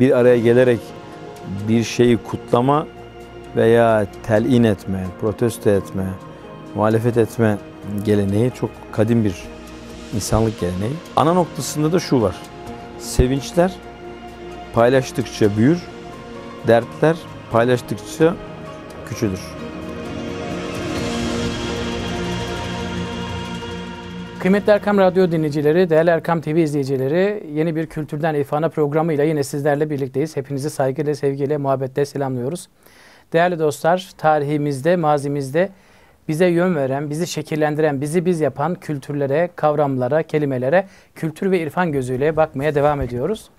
bir araya gelerek bir şeyi kutlama veya telin etme, protesto etme, muhalefet etme geleneği çok kadim bir insanlık geleneği. Ana noktasında da şu var. Sevinçler paylaştıkça büyür, dertler paylaştıkça küçülür. Kıymetli Erkam Radyo dinleyicileri, değerli Erkam TV izleyicileri, yeni bir Kültürden İrfana programıyla yine sizlerle birlikteyiz. Hepinizi saygıyla, sevgiyle, muhabbetle selamlıyoruz. Değerli dostlar, tarihimizde, mazimizde bize yön veren, bizi şekillendiren, bizi biz yapan kültürlere, kavramlara, kelimelere kültür ve irfan gözüyle bakmaya devam ediyoruz.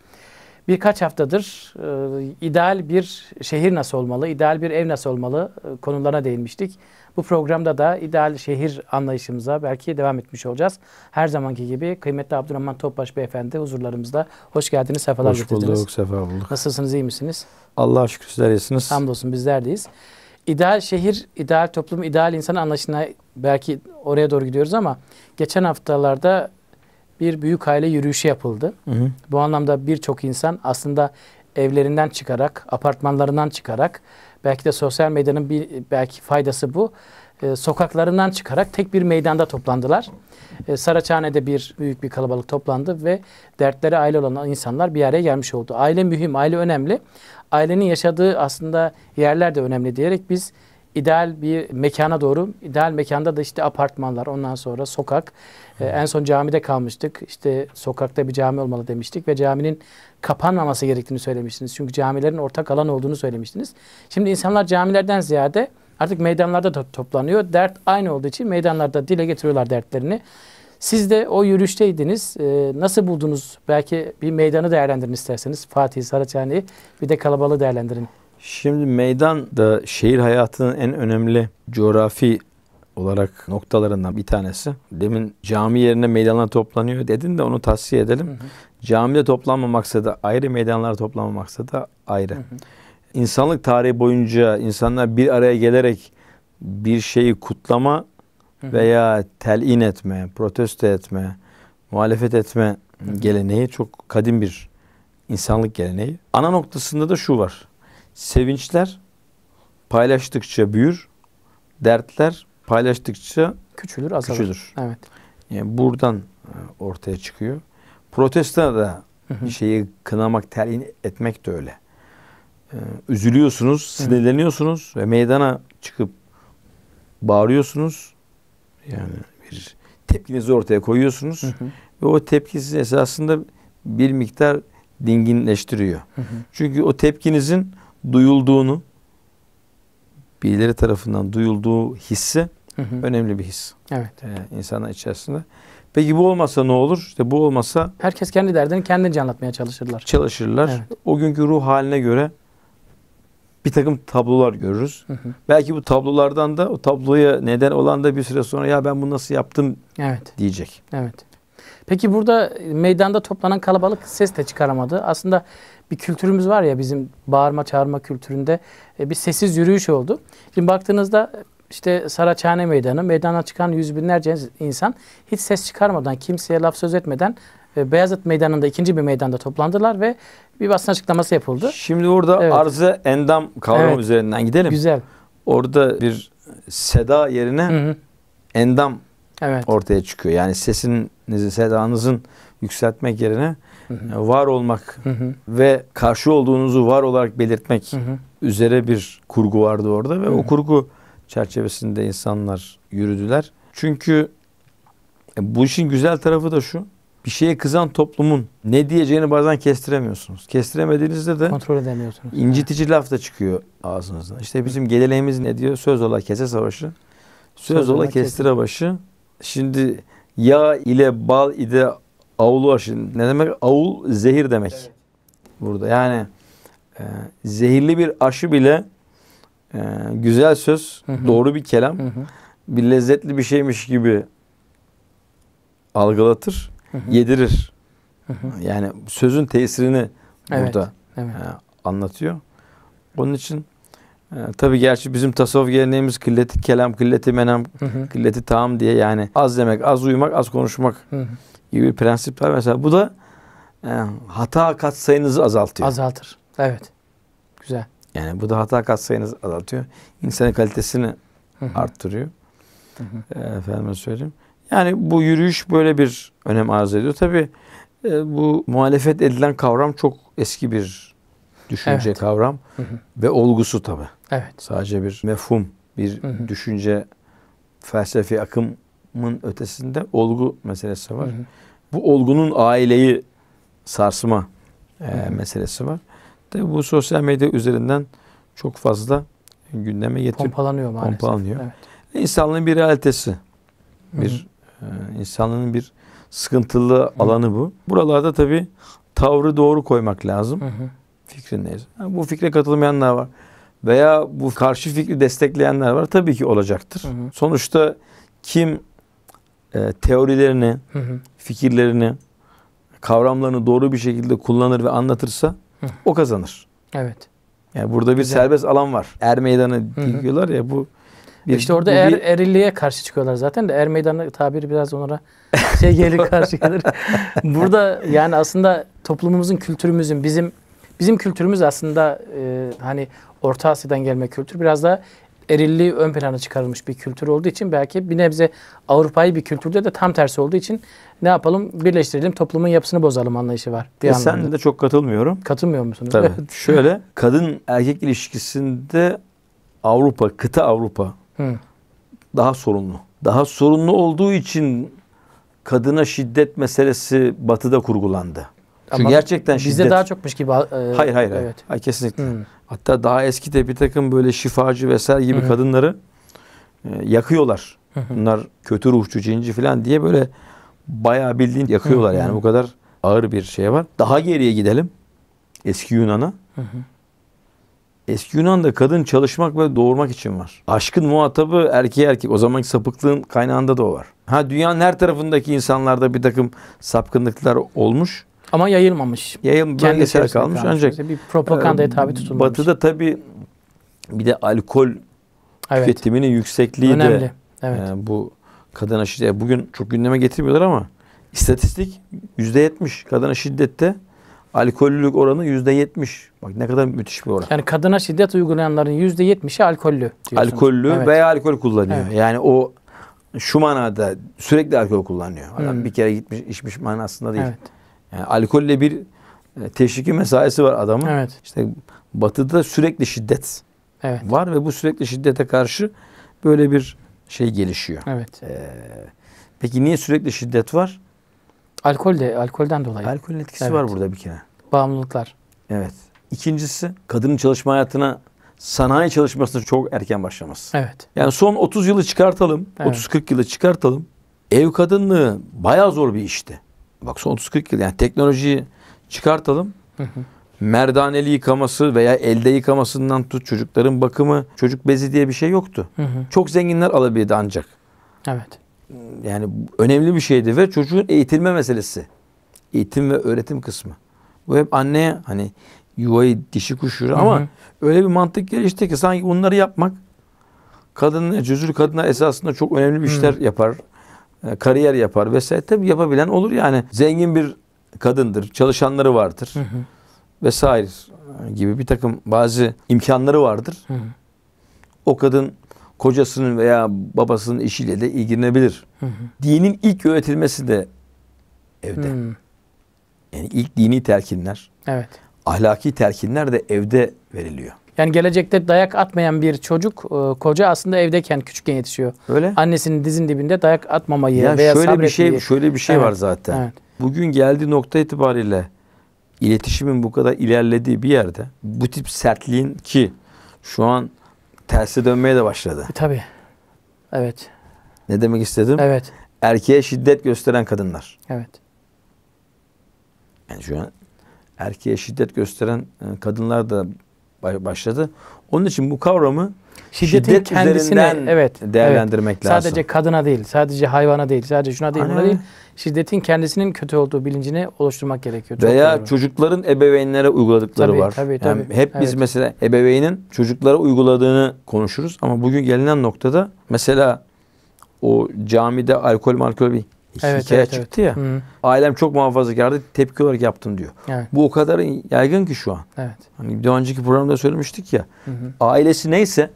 Birkaç haftadır e, ideal bir şehir nasıl olmalı, ideal bir ev nasıl olmalı e, konularına değinmiştik. Bu programda da ideal şehir anlayışımıza belki devam etmiş olacağız. Her zamanki gibi kıymetli Abdurrahman Topbaş Beyefendi huzurlarımızda. Hoş geldiniz, sefalar Hoş getirdiniz. Hoş bulduk, sefa bulduk. Nasılsınız, iyi misiniz? Allah'a şükür sizler iyisiniz. Hamdolsun bizler deyiz. İdeal şehir, ideal toplum, ideal insan anlayışına belki oraya doğru gidiyoruz ama geçen haftalarda bir büyük aile yürüyüşü yapıldı. Hı hı. Bu anlamda birçok insan aslında evlerinden çıkarak, apartmanlarından çıkarak Belki de sosyal medyanın bir belki faydası bu. E, sokaklarından çıkarak tek bir meydanda toplandılar. E, Saraçhane'de bir büyük bir kalabalık toplandı ve dertleri aile olan insanlar bir araya gelmiş oldu. Aile mühim, aile önemli. Ailenin yaşadığı aslında yerler de önemli diyerek biz ideal bir mekana doğru, ideal mekanda da işte apartmanlar, ondan sonra sokak. E, en son camide kalmıştık. İşte sokakta bir cami olmalı demiştik ve caminin kapanmaması gerektiğini söylemiştiniz. Çünkü camilerin ortak alan olduğunu söylemiştiniz. Şimdi insanlar camilerden ziyade artık meydanlarda da toplanıyor. Dert aynı olduğu için meydanlarda dile getiriyorlar dertlerini. Siz de o yürüyüşteydiniz. Ee, nasıl buldunuz? Belki bir meydanı değerlendirin isterseniz. Fatih, Saraçhane'yi bir de kalabalığı değerlendirin. Şimdi meydan da şehir hayatının en önemli coğrafi olarak noktalarından bir tanesi. Demin cami yerine meydanlar toplanıyor dedin de onu tavsiye edelim. Hı hı. Camide toplanma maksadı ayrı, meydanlara toplanma maksadı ayrı. Hı hı. İnsanlık tarihi boyunca insanlar bir araya gelerek bir şeyi kutlama veya telin etme, protesto etme, muhalefet etme hı geleneği çok kadim bir insanlık geleneği. Ana noktasında da şu var. Sevinçler paylaştıkça büyür, dertler paylaştıkça küçülür, azalır. Küçülür. Evet. Yani buradan e, ortaya çıkıyor. Protesta da bir şeyi kınamak, telin etmek de öyle. Ee, üzülüyorsunuz, sinirleniyorsunuz ve meydana çıkıp bağırıyorsunuz. Yani bir tepkinizi ortaya koyuyorsunuz. Ve o tepkisiz esasında bir miktar dinginleştiriyor. Çünkü o tepkinizin duyulduğunu birileri tarafından duyulduğu hissi önemli bir his. Evet. Ee, insanlar içerisinde. Peki bu olmasa ne olur? İşte bu olmasa herkes kendi derdini kendince anlatmaya çalışırlar. Çalışırlar. Evet. O günkü ruh haline göre bir takım tablolar görürüz. Hı hı. Belki bu tablolardan da o tabloya neden olan da bir süre sonra ya ben bunu nasıl yaptım evet. diyecek. Evet. Peki burada e, meydanda toplanan kalabalık ses de çıkaramadı. Aslında bir kültürümüz var ya bizim bağırma çağırma kültüründe e, bir sessiz yürüyüş oldu. Şimdi baktığınızda işte Saraçhane Meydanı, meydana çıkan yüz binlerce insan hiç ses çıkarmadan, kimseye laf söz etmeden e, Beyazıt Meydanı'nda ikinci bir meydanda toplandılar ve bir basın açıklaması yapıldı. Şimdi burada evet. arıza endam kavramı evet. üzerinden gidelim. Güzel. Orada bir seda yerine Hı-hı. endam evet. ortaya çıkıyor. Yani sesinizi, sedanızın yükseltmek yerine hı hı. E, var olmak hı hı. ve karşı olduğunuzu var olarak belirtmek hı hı. üzere bir kurgu vardı orada ve hı hı. o kurgu çerçevesinde insanlar yürüdüler. Çünkü e, bu işin güzel tarafı da şu. Bir şeye kızan toplumun ne diyeceğini bazen kestiremiyorsunuz. Kestiremediğinizde de kontrol edemiyorsunuz. İncitici laf da çıkıyor ağzınızdan. İşte bizim geleneğimiz ne diyor? Söz ola kese savaşı. Söz, Söz ola kestire başı. Şimdi yağ ile bal ile avlu aşı. Ne demek? Avul zehir demek. Evet. Burada yani e, zehirli bir aşı bile e, güzel söz, hı hı. doğru bir kelam, hı hı. bir lezzetli bir şeymiş gibi algılatır, hı hı. yedirir. Hı hı. Yani sözün tesirini evet, burada evet. E, anlatıyor. Onun için e, tabii gerçi bizim tasavvuf geleneğimiz kılleti kelam, kılleti menam, hı kılleti tam diye yani az demek, az uyumak, az konuşmak hı hı. gibi prensipler mesela. Bu da e, hata sayınızı azaltıyor. Azaltır. Evet. Güzel. Yani bu da hata katsayınız azaltıyor. İnsanın kalitesini arttırıyor. Ee, Efendim söyleyeyim. Yani bu yürüyüş böyle bir önem arz ediyor. Tabi e, bu muhalefet edilen kavram çok eski bir düşünce evet. kavram ve olgusu tabi. Evet. Sadece bir mefhum, bir düşünce, felsefi akımın ötesinde olgu meselesi var. Bu olgunun aileyi sarsma e, meselesi var. De bu sosyal medya üzerinden çok fazla gündeme getiriyor. Pompalanıyor maalesef. Pompalanıyor. Evet. İnsanlığın bir realitesi. Bir e, insanlığın bir sıkıntılı Hı alanı bu. Buralarda tabii tavrı doğru koymak lazım. Hı -hı. Fikrindeyiz. Yani bu fikre katılmayanlar var. Veya bu karşı fikri destekleyenler var. Tabii ki olacaktır. Hı Sonuçta kim e, teorilerini, hı. fikirlerini, kavramlarını doğru bir şekilde kullanır ve anlatırsa Hı. O kazanır. Evet. Yani burada bir Güzel. serbest alan var. Er meydanı diyorlar ya bu bir, işte orada bu er, bir... erilliğe karşı çıkıyorlar zaten de er meydanı tabiri biraz onlara şey gelir karşı gelir. Burada yani aslında toplumumuzun kültürümüzün bizim bizim kültürümüz aslında e, hani Orta Asya'dan gelme kültür biraz da erilliği ön plana çıkarılmış bir kültür olduğu için belki bir nebze Avrupa'yı bir kültürde de tam tersi olduğu için ne yapalım birleştirelim toplumun yapısını bozalım anlayışı var. Bir e sen de çok katılmıyorum. Katılmıyor musunuz? Tabii. Şöyle kadın erkek ilişkisinde Avrupa, kıta Avrupa Hı. daha sorunlu. Daha sorunlu olduğu için kadına şiddet meselesi batıda kurgulandı. Çünkü Ama gerçekten bize şiddet. Bize daha çokmuş gibi. E, hayır hayır. Evet. hayır. Kesinlikle. Hmm. Hatta daha eski de bir takım böyle şifacı vesaire gibi hmm. kadınları e, yakıyorlar. Hmm. Bunlar kötü ruhçu, cinci falan diye böyle bayağı bildiğin yakıyorlar hmm. yani. Bu kadar ağır bir şey var. Daha geriye gidelim. Eski Yunan'a. Hmm. Eski Yunan'da kadın çalışmak ve doğurmak için var. Aşkın muhatabı erkeğe erkek. O zamanki sapıklığın kaynağında da o var. Ha dünyanın her tarafındaki insanlarda bir takım sapkınlıklar olmuş. Ama yayılmamış. Yayıl bölgesel kalmış. Ancak bir propagandaya tabi ee, tutulmuş Batı'da tabii bir de alkol evet. tüketiminin yüksekliği Önemli. de evet. e, bu kadına şiddet. Bugün çok gündeme getirmiyorlar ama istatistik yüzde yetmiş kadına şiddette alkollülük oranı yüzde yetmiş. Bak ne kadar müthiş bir oran. Yani kadına şiddet uygulayanların yüzde yetmişi alkollü diyorsun. Alkollü evet. veya alkol kullanıyor. Evet. Yani o şu manada sürekli alkol kullanıyor. Adam hmm. bir kere gitmiş içmiş manasında değil. Evet. Yani alkolle bir e, teşviki mesaisi var adamın. Evet. İşte batıda sürekli şiddet evet. var ve bu sürekli şiddete karşı böyle bir şey gelişiyor. Evet. Ee, peki niye sürekli şiddet var? Alkol de, alkolden dolayı. Alkolün etkisi evet. var burada bir kere. Bağımlılıklar. Evet. İkincisi kadının çalışma hayatına sanayi çalışmasına çok erken başlaması. Evet. Yani son 30 yılı çıkartalım, evet. 30-40 yılı çıkartalım. Ev kadınlığı bayağı zor bir işti bak son 30-40 yıl yani teknolojiyi çıkartalım. Hı hı. Merdaneli yıkaması veya elde yıkamasından tut çocukların bakımı, çocuk bezi diye bir şey yoktu. Hı hı. Çok zenginler alabildi ancak. Evet. Yani önemli bir şeydi ve çocuğun eğitilme meselesi. Eğitim ve öğretim kısmı. Bu hep anne hani yuvayı dişi kuşuyor ama hı. öyle bir mantık gelişti ki sanki bunları yapmak kadınlar, cüzül kadına esasında çok önemli bir işler hı. yapar. E, kariyer yapar vesaire. Tabi yapabilen olur yani. Zengin bir kadındır, çalışanları vardır vesaire gibi bir takım bazı imkanları vardır. O kadın kocasının veya babasının işiyle de ilgilenebilir. Dinin ilk öğretilmesi de evde. Hmm. Yani ilk dini terkinler, evet. ahlaki terkinler de evde veriliyor. Yani gelecekte dayak atmayan bir çocuk e, koca aslında evdeyken küçükken yetişiyor. Öyle. Annesinin dizin dibinde dayak atmamayı yani veya şöyle bir şey şöyle bir şey evet. var zaten. Evet. Bugün geldiği nokta itibariyle iletişimin bu kadar ilerlediği bir yerde bu tip sertliğin ki şu an tersi dönmeye de başladı. E, tabii. Evet. Ne demek istedim? Evet. Erkeğe şiddet gösteren kadınlar. Evet. Yani şu an erkeğe şiddet gösteren e, kadınlar da başladı. Onun için bu kavramı şiddetin şiddet kendisine evet değerlendirmek evet. lazım. Sadece kadına değil, sadece hayvana değil, sadece şuna değil, Aynen. buna değil. Şiddetin kendisinin kötü olduğu bilincini oluşturmak gerekiyor. Çok Veya doğru. çocukların ebeveynlere uyguladıkları tabii, var. Tabii, tabii. Yani hep evet. biz mesela ebeveynin çocuklara uyguladığını konuşuruz ama bugün gelinen noktada mesela o camide alkol markol bir evet, hikaye evet, çıktı evet. ya. Hı. Ailem çok muhafazakardı tepki olarak yaptım diyor. Evet. Bu o kadar yaygın ki şu an. Evet. Hani daha önceki programda söylemiştik ya. Hı hı. Ailesi neyse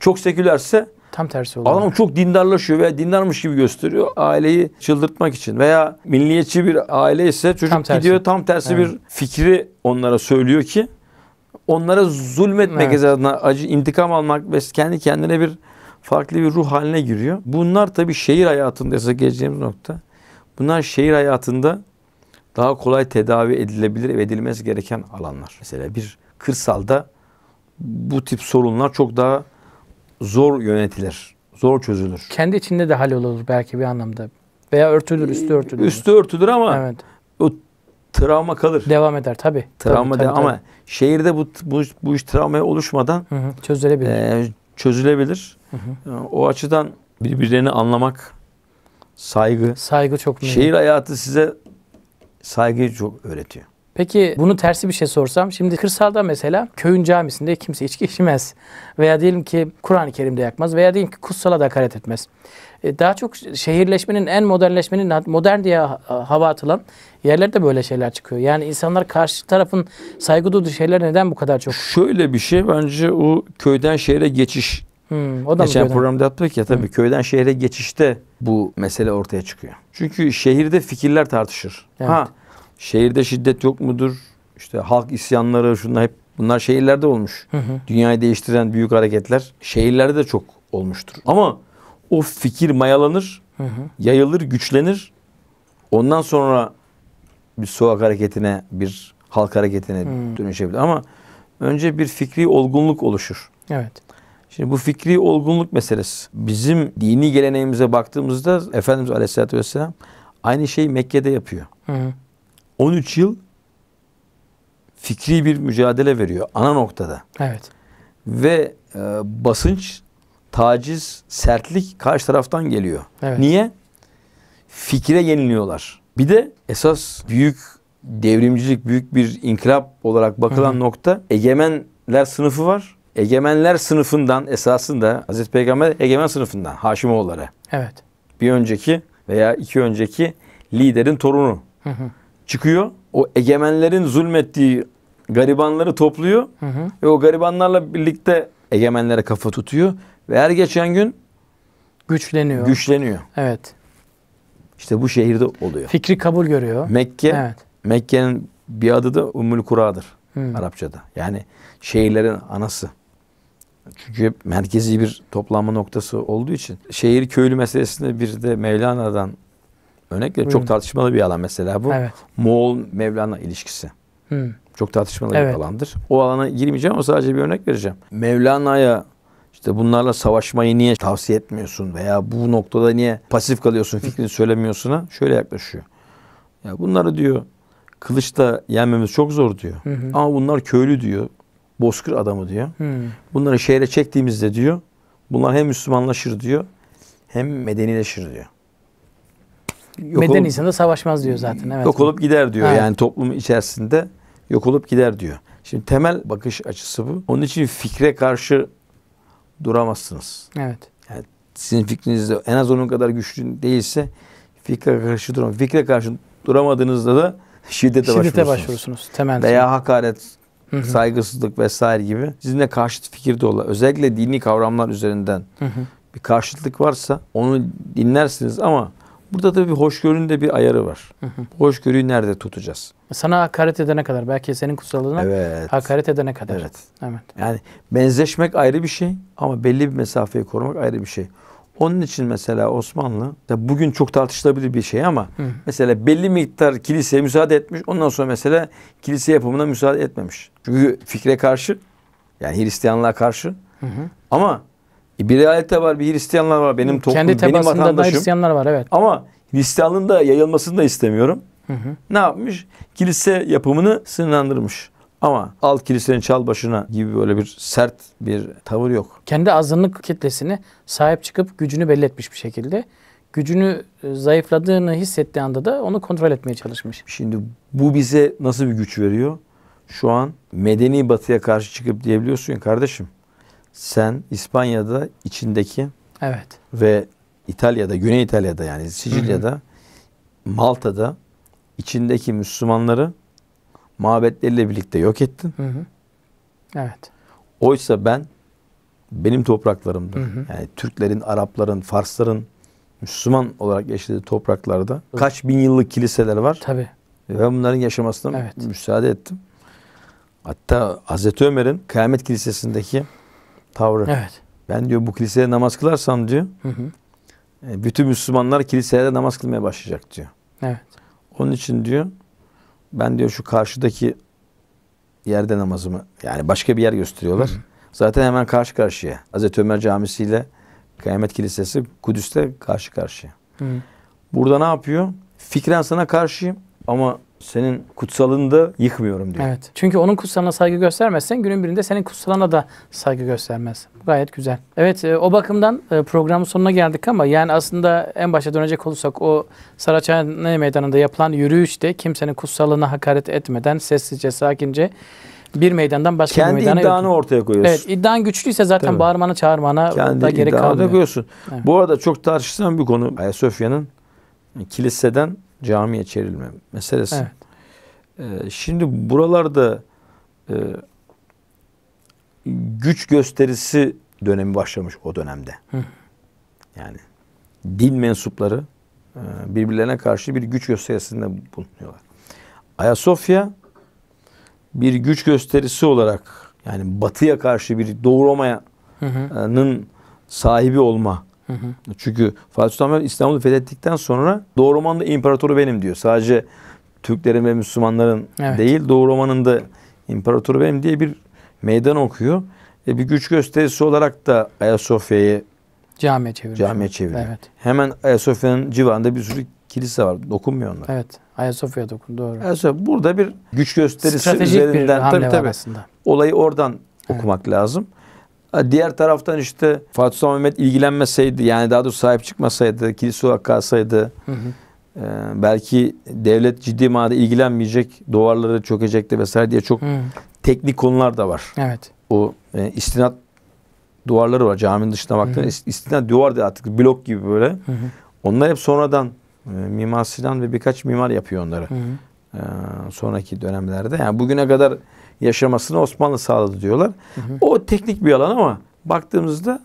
çok sekülerse Tam tersi oluyor. Adam çok dindarlaşıyor veya dindarmış gibi gösteriyor aileyi çıldırtmak için. Veya milliyetçi bir aile ise çocuk tam gidiyor tam tersi evet. bir fikri onlara söylüyor ki onlara zulmetmek evet. adına acı intikam almak ve kendi kendine bir farklı bir ruh haline giriyor. Bunlar tabii şehir hayatında ise geleceğimiz nokta. Bunlar şehir hayatında daha kolay tedavi edilebilir ve edilmesi gereken alanlar. Mesela bir kırsalda bu tip sorunlar çok daha zor yönetilir. Zor çözülür. Kendi içinde de hallolur belki bir anlamda. Veya örtülür, üstü örtülür. Üstü örtülür ama evet. o travma kalır. Devam eder tabii. Travma tabii, tabii, de, tabii. ama şehirde bu, bu bu iş travmaya oluşmadan hı hı, çözülebilir. E, çözülebilir. Hı hı. Ee, o açıdan birbirlerini anlamak, saygı. Saygı çok mühim. Şehir hayatı size saygıyı çok öğretiyor. Peki bunu tersi bir şey sorsam şimdi kırsalda mesela köyün camisinde kimse içki içmez veya diyelim ki Kur'an-ı Kerim'de yakmaz veya diyelim ki kutsala da hakaret etmez. E, daha çok şehirleşmenin en modernleşmenin modern diye hava atılan yerlerde böyle şeyler çıkıyor. Yani insanlar karşı tarafın saygı duyduğu şeyler neden bu kadar çok? Şöyle bir şey bence o köyden şehre geçiş Hmm, o da Geçen programda yaptık ya tabii hmm. köyden şehre geçişte bu mesele ortaya çıkıyor. Çünkü şehirde fikirler tartışır. Evet. Ha Şehirde şiddet yok mudur? İşte halk isyanları şunlar hep bunlar şehirlerde olmuş. Hı hı. Dünyayı değiştiren büyük hareketler şehirlerde de çok olmuştur. Ama o fikir mayalanır, hı hı. yayılır, güçlenir. Ondan sonra bir soğuk hareketine, bir halk hareketine hı. dönüşebilir. Ama önce bir fikri olgunluk oluşur. Evet. Şimdi bu fikri olgunluk meselesi. Bizim dini geleneğimize baktığımızda Efendimiz Aleyhisselatü Vesselam aynı şeyi Mekke'de yapıyor. Hı hı. 13 yıl fikri bir mücadele veriyor ana noktada. Evet. Ve e, basınç, taciz, sertlik karşı taraftan geliyor. Evet. Niye? Fikre yeniliyorlar. Bir de esas büyük devrimcilik, büyük bir inkılap olarak bakılan Hı-hı. nokta egemenler sınıfı var. Egemenler sınıfından esasında Hazreti Peygamber egemen sınıfından Haşimoğulları. Evet. Bir önceki veya iki önceki liderin torunu. Hı hı çıkıyor. O egemenlerin zulmettiği garibanları topluyor. Hı hı. Ve o garibanlarla birlikte egemenlere kafa tutuyor. Ve her geçen gün güçleniyor. Güçleniyor. Evet. İşte bu şehirde oluyor. Fikri kabul görüyor. Mekke, evet. Mekke'nin bir adı da Ümmül Kura'dır hmm. Arapçada. Yani şehirlerin anası. Çünkü merkezi bir toplanma noktası olduğu için şehir köylü meselesinde bir de Mevlana'dan örnek veriyorum. Çok tartışmalı bir alan mesela bu. Evet. Moğol-Mevlana ilişkisi. Hı. Çok tartışmalı evet. bir alandır. O alana girmeyeceğim ama sadece bir örnek vereceğim. Mevlana'ya işte bunlarla savaşmayı niye tavsiye etmiyorsun veya bu noktada niye pasif kalıyorsun fikrini söylemiyorsuna şöyle yaklaşıyor. Ya bunları diyor kılıçta yenmemiz çok zor diyor. Hı hı. Ama bunlar köylü diyor. Bozkır adamı diyor. Hı. Bunları şehre çektiğimizde diyor bunlar hem Müslümanlaşır diyor hem medenileşir diyor yok Beden olup, insanda savaşmaz diyor zaten. Evet. Yok olup gider diyor. Evet. Yani toplum içerisinde yok olup gider diyor. Şimdi temel bakış açısı bu. Onun için fikre karşı duramazsınız. Evet. Yani sizin fikrinizde en az onun kadar güçlü değilse fikre karşı duramazsınız. Fikre karşı duramadığınızda da şiddete, şiddete başvurursunuz. başvurursunuz temel. Veya hakaret, hı hı. saygısızlık vesaire gibi. Sizinle karşıt fikir de olan özellikle dini kavramlar üzerinden hı hı. bir karşıtlık varsa onu dinlersiniz ama Burada da bir hoşgörünün de bir ayarı var. Hı hı. Hoşgörüyü nerede tutacağız? Sana hakaret edene kadar belki senin kutsalına evet. hakaret edene kadar. Evet. evet. Yani benzeşmek ayrı bir şey ama belli bir mesafeyi korumak ayrı bir şey. Onun için mesela Osmanlı bugün çok tartışılabilir bir şey ama hı. mesela belli miktar kiliseye müsaade etmiş. Ondan sonra mesela kilise yapımına müsaade etmemiş. Çünkü fikre karşı yani Hristiyanlığa karşı. Hı hı. Ama e, bir realite var, bir Hristiyanlar var. Benim toplum, Kendi benim vatandaşım. da Hristiyanlar var evet. Ama Hristiyanlığın da yayılmasını da istemiyorum. Hı hı. Ne yapmış? Kilise yapımını sınırlandırmış. Ama al kilisenin çal başına gibi böyle bir sert bir tavır yok. Kendi azınlık kitlesini sahip çıkıp gücünü belli etmiş bir şekilde. Gücünü e, zayıfladığını hissettiği anda da onu kontrol etmeye çalışmış. Şimdi bu bize nasıl bir güç veriyor? Şu an medeni batıya karşı çıkıp diyebiliyorsun ya kardeşim sen İspanya'da içindeki evet. ve İtalya'da, Güney İtalya'da yani Sicilya'da, hı hı. Malta'da içindeki Müslümanları mabetleriyle birlikte yok ettin. Hı hı. Evet. Oysa ben benim topraklarımda hı hı. yani Türklerin, Arapların, Farsların Müslüman olarak yaşadığı topraklarda kaç bin yıllık kiliseler var. Tabi. Ve bunların yaşamasına evet. müsaade ettim. Hatta Hazreti Ömer'in Kıyamet Kilisesi'ndeki tavrı. Evet. Ben diyor bu kiliseye namaz kılarsam diyor. Hı hı. E, bütün Müslümanlar kiliseye de namaz kılmaya başlayacak diyor. Evet. Onun için diyor ben diyor şu karşıdaki yerde namazımı yani başka bir yer gösteriyorlar. Hı hı. Zaten hemen karşı karşıya. Hazreti Ömer Camisi ile Kıyamet Kilisesi Kudüs'te karşı karşıya. Hı. Burada ne yapıyor? Fikren sana karşıyım ama senin kutsalını da yıkmıyorum diyor. Evet. Çünkü onun kutsalına saygı göstermezsen günün birinde senin kutsalına da saygı göstermez. Gayet güzel. Evet e, o bakımdan e, programın sonuna geldik ama yani aslında en başa dönecek olursak o Saraçhane Meydanı'nda yapılan yürüyüşte kimsenin kutsalına hakaret etmeden sessizce sakince bir meydandan başka Kendi bir meydana Kendi iddianı yok. ortaya koyuyorsun. Evet iddian güçlüyse zaten Tabii. bağırmana çağırmana Kendi da gerek kalmıyor. Kendi iddianı koyuyorsun. Evet. Bu arada çok tartışılan bir konu Ayasofya'nın kiliseden camiye çevrilme meselesi. Evet. Ee, şimdi buralarda e, güç gösterisi dönemi başlamış o dönemde. Hı. Yani din mensupları e, birbirlerine karşı bir güç gösterisinde bulunuyorlar. Ayasofya bir güç gösterisi olarak yani batıya karşı bir Doğu Roma'nın sahibi olma Hı hı. Çünkü Fatih Sultan Mehmet İstanbul'u fethettikten sonra Doğu Roman'da imparatoru benim diyor. Sadece Türklerin ve Müslümanların evet. değil Doğu Roman'ın da imparatoru benim diye bir meydan okuyor. E bir güç gösterisi olarak da Ayasofya'yı camiye çeviriyor. Camiye çeviriyor. Evet. Hemen Ayasofya'nın civarında bir sürü kilise var. Dokunmuyor onlar. Evet. Ayasofya dokun doğru. Ayasofya burada bir güç gösterisi Stratejik üzerinden bir tabii tabii. Aslında. Olayı oradan evet. okumak lazım. Diğer taraftan işte Fatih Sultan Mehmet ilgilenmeseydi yani daha doğrusu sahip çıkmasaydı, kilise olarak kalsaydı hı hı. E, belki devlet ciddi manada ilgilenmeyecek, duvarları çökecekti vesaire diye çok hı. teknik konular da var. Evet. O e, istinat duvarları var caminin dışına baktığında istinat duvar diye artık blok gibi böyle. Hı hı. Onlar hep sonradan e, Mimar Sinan ve birkaç mimar yapıyor onları. Hı hı. E, sonraki dönemlerde yani bugüne kadar yaşamasını Osmanlı sağladı diyorlar. Hı hı. O teknik bir alan ama baktığımızda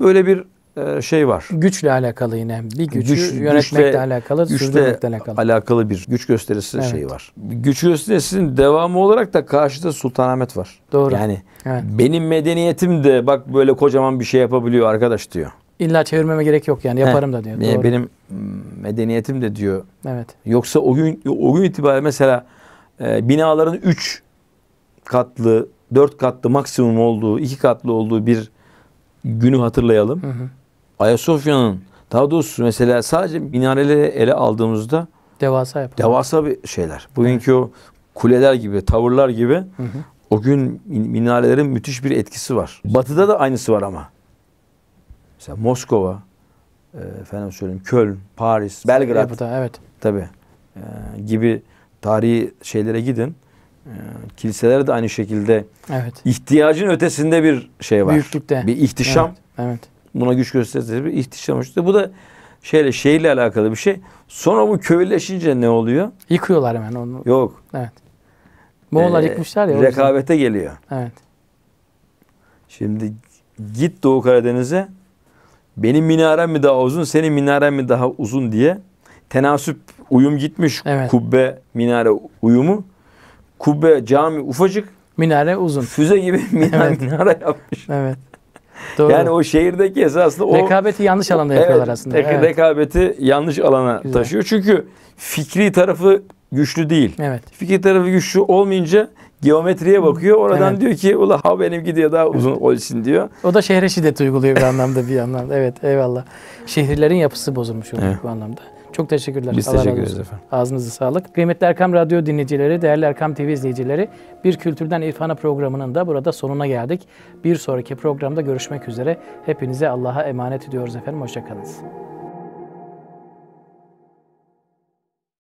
böyle bir e, şey var. Güçle alakalı yine. Bir gücü Güç, yönetmekle güçle, alakalı, güçle alakalı. alakalı bir güç gösterisi evet. şeyi var. Güç gösterisinin devamı olarak da karşıda Sultanahmet var. Doğru. Yani evet. benim medeniyetim de bak böyle kocaman bir şey yapabiliyor arkadaş diyor. İlla çevirmeme gerek yok yani yaparım He, da diyor. Doğru. Benim medeniyetim de diyor. Evet. Yoksa o gün, o gün itibariyle mesela e, binaların 3 katlı, dört katlı maksimum olduğu, iki katlı olduğu bir günü hatırlayalım. Hı hı. Ayasofya'nın daha doğrusu mesela sadece minareleri ele aldığımızda devasa yapılar. Devasa bir şeyler. Bugünkü evet. o kuleler gibi, tavırlar gibi hı hı. o gün minarelerin müthiş bir etkisi var. Batı'da da aynısı var ama. Mesela Moskova, e, efendim söyleyeyim Köln, Paris, Belgrad. Yapıda, evet. Tabii. E, gibi tarihi şeylere gidin. Ee, kiliseler de aynı şekilde evet. ihtiyacın ötesinde bir şey var. Büyüklükte. Bir ihtişam. Evet. evet. Buna güç gösterdiği bir ihtişam. İşte bu da şeyle şehirle alakalı bir şey. Sonra bu köyleşince ne oluyor? Yıkıyorlar hemen onu. Yok. Evet. Moğollar ee, yıkmışlar ya. Rekabete yüzden. geliyor. Evet. Şimdi git Doğu Karadeniz'e benim minarem mi daha uzun, senin minaren mi daha uzun diye tenasüp uyum gitmiş evet. kubbe minare uyumu kubbe, cami ufacık. Minare uzun. Füze gibi minare, evet. minare yapmış. Evet. Doğru. Yani o şehirdeki esaslı o... Rekabeti yanlış alanda yapıyorlar evet, aslında. Evet. Rekabeti yanlış alana Güzel. taşıyor. Çünkü fikri tarafı güçlü değil. Evet. Fikri tarafı güçlü olmayınca geometriye bakıyor. Oradan evet. diyor ki ula ha benim gidiyor daha uzun evet. olsun diyor. O da şehre şiddet uyguluyor bir anlamda bir anlamda. Evet eyvallah. Şehirlerin yapısı bozulmuş oluyor evet. bu anlamda. Çok teşekkürler. Biz Allah teşekkür ederiz efendim. Ağzınıza sağlık. Kıymetli Erkam Radyo dinleyicileri, değerli Erkam TV izleyicileri, Bir Kültürden İrfana programının da burada sonuna geldik. Bir sonraki programda görüşmek üzere. Hepinize Allah'a emanet ediyoruz efendim. Hoşçakalınız.